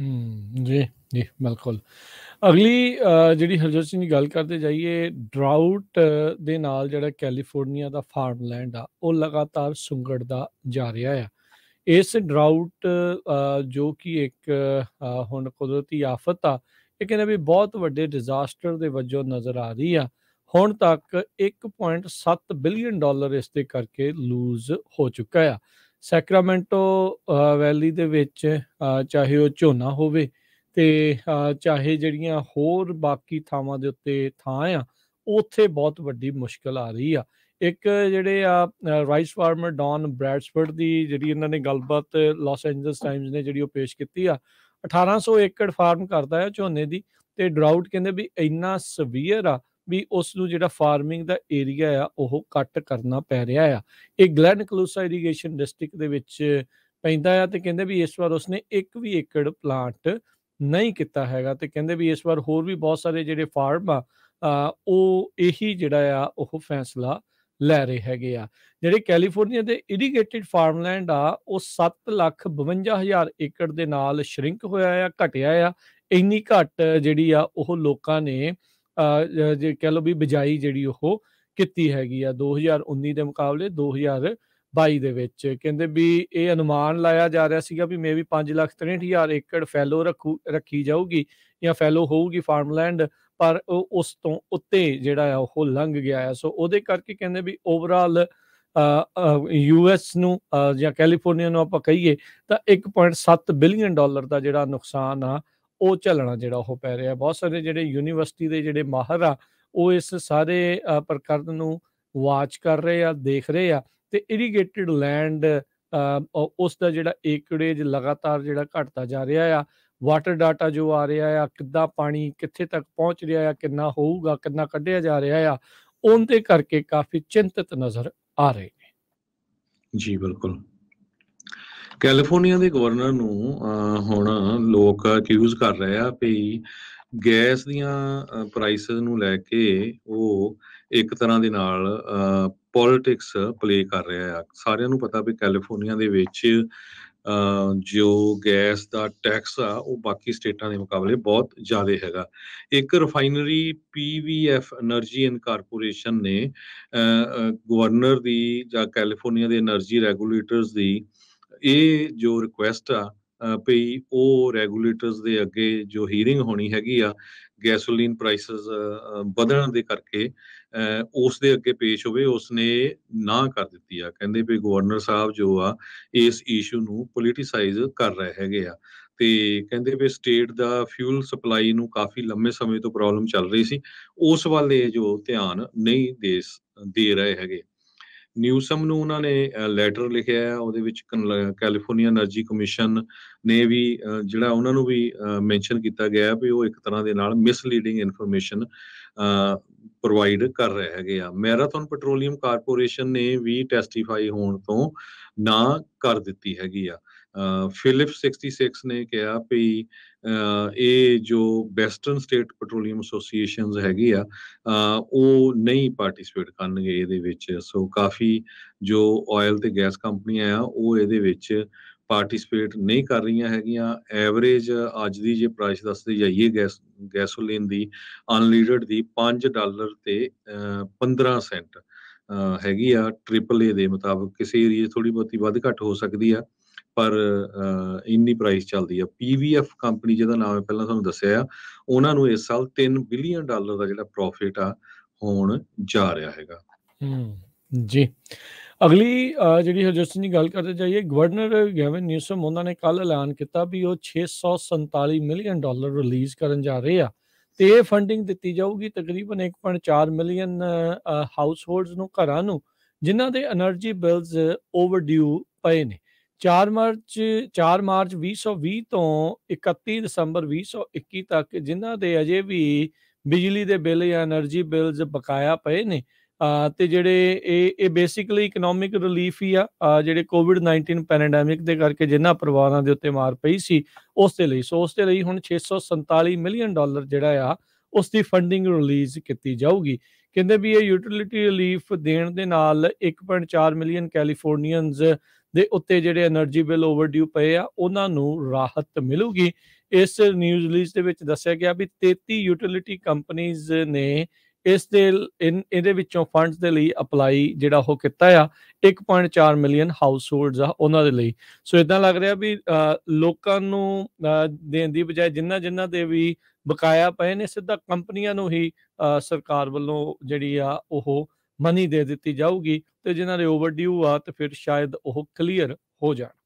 ਹੂੰ ਜੀ ਜੀ ਬਿਲਕੁਲ ਅਗਲੀ ਜਿਹੜੀ ਹਰਜੋਤ ਸਿੰਘ ਦੀ ਗੱਲ ਕਰਦੇ ਜਾਈਏ ਡਰਾਊਟ ਦੇ ਨਾਲ ਜਿਹੜਾ ਕੈਲੀਫੋਰਨੀਆ ਦਾ ਫਾਰਮ ਲੈਂਡ ਆ ਉਹ ਲਗਾਤਾਰ ਸੁੰਗੜਦਾ ਜਾ ਰਿਹਾ ਆ ਇਸ ਡਰਾਊਟ ਜੋ ਕਿ ਇੱਕ ਹੁਣ ਕੁਦਰਤੀ ਆਫਤ ਆ ਇਹ ਕਹਿੰਦੇ ਵੀ ਬਹੁਤ ਵੱਡੇ ਡਿਜ਼ਾਸਟਰ ਦੇ ਵਜੋਂ ਨਜ਼ਰ ਆ ਰਹੀ ਆ ਹੁਣ ਤੱਕ 1.7 ਬਿਲੀਅਨ ਡਾਲਰ ਇਸ ਦੇ ਕਰਕੇ ਲੂਜ਼ ਹੋ ਚੁੱਕਾ ਆ ਸੈਕਰਾਮੈਂਟੋ ਵੈਲੀ ਦੇ ਵਿੱਚ ਚਾਹੇ ਉਹ ਝੋਨਾ ਹੋਵੇ ਤੇ ਚਾਹੇ ਜਿਹੜੀਆਂ ਹੋਰ ਬਾਕੀ ਥਾਵਾਂ ਦੇ ਉੱਤੇ ਥਾਂ ਆ ਉੱਥੇ ਬਹੁਤ ਵੱਡੀ ਮੁਸ਼ਕਲ ਆ ਰਹੀ ਆ ਇੱਕ ਜਿਹੜੇ ਆ ਰਾਈਸ ਫਾਰਮਰ ਡੌਨ ਬ੍ਰੈਡਸਫੋਰਡ ਦੀ ਜਿਹੜੀ ਇਹਨਾਂ ਨੇ ਗੱਲਬਾਤ ਲਾਸ ਐਂਜਲਸ ਟਾਈਮਜ਼ ਨੇ ਜਿਹੜੀ ਉਹ ਪੇਸ਼ ਕੀਤੀ ਆ 1800 ਏਕੜ ਫਾਰਮ ਕਰਦਾ ਹੈ ਝੋਨੇ ਦੀ ਤੇ ਡਰਾਊਟ ਕਹਿੰਦੇ ਵੀ ਇੰਨਾ ਸਵੀਅਰ ਆ ਵੀ ਉਸ ਨੂੰ ਜਿਹੜਾ ਫਾਰਮਿੰਗ ਦਾ ਏਰੀਆ ਆ ਉਹ ਕੱਟ ਕਰਨਾ ਪੈ ਰਿਹਾ ਆ ਇਹ ਗਲੈਨ ਕਲੂਸਾ ਇਰੀਗੇਸ਼ਨ ਡਿਸਟ੍ਰਿਕਟ ਦੇ ਵਿੱਚ ਪੈਂਦਾ ਆ ਤੇ ਕਹਿੰਦੇ ਵੀ ਇਸ ਵਾਰ ਉਸਨੇ ਇੱਕ ਵੀ ਏਕੜ ਪਲਾਂਟ ਨਹੀਂ ਕੀਤਾ ਹੈਗਾ ਤੇ ਕਹਿੰਦੇ ਵੀ ਇਸ ਵਾਰ ਹੋਰ ਵੀ ਬਹੁਤ ਸਾਰੇ ਜਿਹੜੇ ਫਾਰਮ ਆ ਉਹ ਇਹੀ ਜਿਹੜਾ ਆ ਉਹ ਫੈਸਲਾ ਲੈ ਰਹੇ ਹੈਗੇ ਆ ਜਿਹੜੇ ਕੈਲੀਫੋਰਨੀਆ ਦੇ ਇਰੀਗੇਟਿਡ ਫਾਰਮਲੈਂਡ ਆ ਉਹ 752000 ਏਕੜ ਦੇ ਨਾਲ ਸ਼ਰਿੰਕ ਹੋਇਆ ਆ ਘਟਿਆ ਆ ਇੰਨੀ ਘਟ ਜਿਹੜੀ ਆ ਉਹ ਲੋਕਾਂ ਨੇ ਜੇ ਕਹ ਲੋ ਵੀ ਬਜਾਈ ਜਿਹੜੀ ਉਹ ਕੀਤੀ ਹੈਗੀ ਆ 2019 ਦੇ ਮੁਕਾਬਲੇ 2022 ਦੇ ਵਿੱਚ ਕਹਿੰਦੇ ਵੀ ਇਹ ਅਨੁਮਾਨ ਲਾਇਆ ਜਾ ਰਿਹਾ ਸੀਗਾ ਵੀ ਮੇਬੀ 5,63,000 ਏਕੜ ਫੈਲੋ ਰੱਖੂ ਰੱਖੀ ਜਾਊਗੀ ਜਾਂ ਫੈਲੋ ਹੋਊਗੀ ਫਾਰਮਲੈਂਡ ਪਰ ਉਹ ਉਸ ਤੋਂ ਉੱਤੇ ਜਿਹੜਾ ਆ ਉਹ ਲੰਘ ਗਿਆ ਆ ਸੋ ਉਹਦੇ ਕਰਕੇ ਕਹਿੰਦੇ ਵੀ ਓਵਰਆਲ ਯੂ ਐਸ ਨੂੰ ਜਾਂ ਕੈਲੀਫੋਰਨੀਆ ਨੂੰ ਆਪਾਂ ਕਹੀਏ ਤਾਂ 1.7 ਬਿਲੀਅਨ ਡਾਲਰ ਦਾ ਜਿਹੜਾ ਨੁਕਸਾਨ ਆ ਉਹ ਚੱਲਣਾ ਜਿਹੜਾ ਉਹ ਪੈ ਰਿਹਾ ਬਹੁਤ ਸਾਰੇ ਜਿਹੜੇ ਯੂਨੀਵਰਸਿਟੀ ਦੇ ਜਿਹੜੇ ਮਾਹਰ ਆ ਉਹ ਇਸ ਸਾਰੇ ਪ੍ਰਕਰਨ ਨੂੰ ਵਾਚ ਕਰ ਰਹੇ ਆ ਦੇਖ ਰਹੇ ਆ ਤੇ ਇਰੀਗੇਟਿਡ ਲੈਂਡ ਉਸ ਦਾ ਜਿਹੜਾ ਏਕੜੇਜ ਲਗਾਤਾਰ ਜਿਹੜਾ ਘਟਦਾ ਜਾ ਰਿਹਾ ਆ ਵਾਟਰ ਡਾਟਾ ਜੋ ਆ ਰਿਹਾ ਆ ਕਿੱਦਾਂ ਪਾਣੀ ਕਿੱਥੇ ਤੱਕ ਪਹੁੰਚ ਰਿਹਾ ਆ ਕਿੰਨਾ ਹੋਊਗਾ ਕਿੰਨਾ ਕੱਢਿਆ ਜਾ ਰਿਹਾ ਆ ਉਹਦੇ ਕਰਕੇ ਕਾਫੀ ਚਿੰਤਤ ਨਜ਼ਰ ਆ ਰਹੇ ਨੇ ਜੀ ਬਿਲਕੁਲ ਕੈਲੀਫੋਰਨੀਆ ਦੇ ਗਵਰਨਰ ਨੂੰ ਹੁਣ ਲੋਕ ਅਕਿਊਜ਼ ਕਰ ਰਹੇ ਆ ਵੀ ਗੈਸ ਦੀਆਂ ਪ੍ਰਾਈਸਸ ਨੂੰ ਲੈ ਕੇ ਉਹ ਇੱਕ ਤਰ੍ਹਾਂ ਦੇ ਨਾਲ ਪੋਲਿਟਿਕਸ ਪਲੇ ਕਰ ਰਿਹਾ ਆ ਸਾਰਿਆਂ ਨੂੰ ਪਤਾ ਵੀ ਕੈਲੀਫੋਰਨੀਆ ਦੇ ਵਿੱਚ ਜੋ ਗੈਸ ਦਾ ਟੈਕਸ ਆ ਉਹ ਬਾਕੀ ਸਟੇਟਾਂ ਦੇ ਮੁਕਾਬਲੇ ਬਹੁਤ ਜ਼ਿਆਦਾ ਹੈਗਾ ਇੱਕ refinery PBF energy and corporation ਨੇ ਗਵਰਨਰ ਦੀ ਜਾਂ ਕੈਲੀਫੋਰਨੀਆ ਦੇ એનર્ਜੀ ਰੈਗੂਲੇਟਰਸ ਦੀ ਇਹ ਜੋ ਰਿਕੁਐਸਟ ਆ ਪਈ ਉਹ ਰੈਗੂਲੇਟਰਸ ਦੇ ਅੱਗੇ ਜੋ ਹੀਅਰਿੰਗ ਹੋਣੀ ਹੈਗੀ ਆ ਗੈਸੋਲੀਨ ਪ੍ਰਾਈਸਸ ਵਧਣ ਦੇ ਕਰਕੇ ਉਸ ਦੇ ਅੱਗੇ ਪੇਸ਼ ਹੋਵੇ ਉਸਨੇ ਨਾ ਕਰ ਦਿੱਤੀ ਆ ਕਹਿੰਦੇ ਵੀ ਗਵਰਨਰ ਸਾਹਿਬ ਜੋ ਆ ਇਸ ਇਸ਼ੂ ਨੂੰ ਪੋਲੀਟਿਸਾਈਜ਼ ਕਰ ਰਹੇ ਹੈਗੇ ਆ ਤੇ ਕਹਿੰਦੇ ਵੀ ਸਟੇਟ ਦਾ ਫਿਊਲ ਸਪਲਾਈ ਨੂੰ ਕਾਫੀ ਲੰਮੇ ਸਮੇਂ ਤੋਂ ਪ੍ਰੋਬਲਮ ਚੱਲ ਰਹੀ ਸੀ ਉਸ ਵੱਲ ਇਹ ਜੋ ਧਿਆਨ ਨਹੀਂ ਦੇ ਦੇ ਰਹੇ ਹੈਗੇ ਨਿਊਸਮ ਨੂੰ ਉਹਨਾਂ ਨੇ ਲੈਟਰ ਲਿਖਿਆ ਹੈ ਉਹਦੇ ਵਿੱਚ ਕੈਲੀਫੋਰਨੀਆ એનર્ਜੀ ਕਮਿਸ਼ਨ ਨੇ ਵੀ ਜਿਹੜਾ ਉਹਨਾਂ ਨੂੰ ਵੀ ਮੈਂਸ਼ਨ ਕੀਤਾ ਗਿਆ ਵੀ ਉਹ ਇੱਕ ਤਰ੍ਹਾਂ ਦੇ ਨਾਲ ਮਿਸਲੀਡਿੰਗ ਇਨਫੋਰਮੇਸ਼ਨ ਪ੍ਰੋਵਾਈਡ ਕਰ ਰਹੇ ਹੈਗੇ ਆ ਮੈਰਾਥਨ ਪੈਟਰੋਲੀਅਮ ਕਾਰਪੋਰੇਸ਼ਨ ਨੇ ਵੀ ਟੈਸਟੀਫਾਈ ਹੋਣ ਤੋਂ ਨਾ ਕਰ ਦਿੱਤੀ ਹੈਗੀ ਆ ਫਿਲਿਪ 66 ਨੇ ਕਿਹਾ ਵੀ ਇਹ ਜੋ ਵੈਸਟਰਨ ਸਟੇਟ ਪੈਟਰੋਲੀਅਮ ਐਸੋਸੀਏਸ਼ਨਸ ਹੈਗੀ ਆ ਉਹ ਨਹੀਂ ਪਾਰਟਿਸਿਪੇਟ ਕਰਨਗੇ ਇਹਦੇ ਵਿੱਚ ਸੋ ਕਾਫੀ ਜੋ ਆਇਲ ਤੇ ਗੈਸ ਕੰਪਨੀਆਂ ਆ ਉਹ ਇਹਦੇ ਵਿੱਚ ਪਾਰਟਿਸਿਪੇਟ ਨਹੀਂ ਕਰ ਰਹੀਆਂ ਹੈਗੀਆਂ ਐਵਰੇਜ ਅੱਜ ਦੀ ਜੇ ਪ੍ਰਾਈਸ ਦੱਸਦੇ ਜਾਈਏ ਗੈਸ ਗੈਸੋਲੀਨ ਦੀ ਅਨਲੀਡਡ ਦੀ 5 ਡਾਲਰ ਤੇ 15 ਸੈਂਟ ਹੈਗੀ ਆ ਟ੍ਰਿਪਲ ਏ ਦੇ ਮੁਤਾਬਕ ਕਿਸੇ ਏਰੀਆ ਥੋੜੀ ਬਹੁਤੀ ਵੱਧ ਘੱਟ ਹੋ ਸਕਦੀ ਆ ਪਰ ਇੰਨੀ ਪ੍ਰਾਈਸ ਚੱਲਦੀ ਆ ਪੀਵੀਐਫ ਕੰਪਨੀ ਜਿਹਦਾ ਨਾਮ ਹੈ ਪਹਿਲਾਂ ਤੁਹਾਨੂੰ ਦੱਸਿਆ ਆ ਉਹਨਾਂ ਨੂੰ ਇਸ ਸਾਲ 3 ਬਿਲੀਅਨ ਡਾਲਰ ਦਾ ਜਿਹੜਾ ਪ੍ਰੋਫਿਟ ਆ ਹੋਣ ਜਾ ਰਿਹਾ ਹੈਗਾ ਹੂੰ ਜੀ ਅਗਲੀ ਜਿਹੜੀ ਹਰਜਸਨ ਦੀ ਗੱਲ ਕਰਦੇ ਜਾਈਏ ਗਵਰਨਰ ਗੈਵਨ ਨਿਊਸਮ ਉਹਨਾਂ ਨੇ ਕੱਲ ਐਲਾਨ ਕੀਤਾ ਵੀ ਉਹ 647 ਮਿਲੀਅਨ ਡਾਲਰ ਰਿਲੀਜ਼ ਕਰਨ ਜਾ ਰਹੇ ਆ ਤੇ ਇਹ ਫੰਡਿੰਗ ਦਿੱਤੀ ਜਾਊਗੀ ਤਕਰੀਬਨ 1.4 ਮਿਲੀਅਨ ਹਾਊਸਹੋਲਡਸ ਨੂੰ ਘਰਾਂ ਨੂੰ ਜਿਨ੍ਹਾਂ ਦੇ એનર્ਜੀ ਬਿਲਸ ਓਵਰਡਿਊ ਪਏ ਨੇ 4 ਮਾਰਚ 4 ਮਾਰਚ 2020 ਤੋਂ 31 ਦਸੰਬਰ 2021 ਤੱਕ ਜਿਨ੍ਹਾਂ ਦੇ ਅਜੇ ਵੀ ਬਿਜਲੀ ਦੇ ਬਿੱਲ ਜਾਂ એનર્ਜੀ ਬਿਲਸ ਬਕਾਇਆ ਪਏ ਨੇ ਤੇ ਜਿਹੜੇ ਇਹ ਇਹ ਬੇਸਿਕਲੀ ਇਕਨੋਮਿਕ ਰਿਲੀਫ ਹੀ ਆ ਜਿਹੜੇ ਕੋਵਿਡ-19 ਪੈਨਡੈਮਿਕ ਦੇ ਕਰਕੇ ਜਿਨ੍ਹਾਂ ਪਰਿਵਾਰਾਂ ਦੇ ਉੱਤੇ ਮਾਰ ਪਈ ਸੀ ਉਸ ਦੇ ਲਈ ਸੋ ਉਸ ਦੇ ਲਈ ਹੁਣ 647 ਮਿਲੀਅਨ ਡਾਲਰ ਜਿਹੜਾ ਆ ਉਸ ਦੀ ਫੰਡਿੰਗ ਰਿਲੀਜ਼ ਕੀਤੀ ਜਾਊਗੀ ਕਹਿੰਦੇ ਵੀ ਇਹ ਯੂਟਿਲਿਟੀ ਰਿਲੀਫ ਦੇਣ ਦੇ ਨਾਲ 1.4 ਮਿਲੀਅਨ ਕੈਲੀਫੋਰਨੀਅਨਸ ਦੇ ਉੱਤੇ ਜਿਹੜੇ એનર્ਜੀ ਬਿੱਲ ਓਵਰਡਿਊ ਪਏ ਆ ਉਹਨਾਂ ਨੂੰ ਰਾਹਤ ਮਿਲੂਗੀ ਇਸ ਨਿਊਜ਼ ਰਿਲੀਜ਼ ਦੇ ਵਿੱਚ ਦੱਸਿਆ ਗਿਆ ਵੀ 33 ਯੂਟਿਲਿਟੀ ਕੰਪਨੀਆਂ ਨੇ ਇਸ ਦੇ ਇਹਦੇ ਵਿੱਚੋਂ ਫੰਡਸ ਦੇ ਲਈ ਅਪਲਾਈ ਜਿਹੜਾ ਉਹ ਕੀਤਾ ਆ 1.4 ਮਿਲੀਅਨ ਹਾਊਸਹੋਲਡਸ ਆ ਉਹਨਾਂ ਦੇ ਲਈ ਸੋ ਇਦਾਂ ਲੱਗ ਰਿਹਾ ਵੀ ਲੋਕਾਂ ਨੂੰ ਦੇਣ ਦੀ ਬਜਾਏ ਜਿੰਨਾ ਜਿੰਨਾ ਦੇ ਵੀ ਬਕਾਇਆ ਪਏ ਨੇ ਸਿੱਧਾ ਕੰਪਨੀਆਂ ਨੂੰ ਹੀ ਸਰਕਾਰ ਵੱਲੋਂ ਜਿਹੜੀ ਆ ਉਹ ਮਨੀ ਦੇ ਦਿੱਤੀ ਜਾਊਗੀ ਤੇ ਜਿਨ੍ਹਾਂ ਦੇ ਓਵਰਡਿਊ ਆ ਤੇ ਫਿਰ ਸ਼ਾਇਦ ਉਹ ਕਲੀਅਰ ਹੋ ਜਾਣ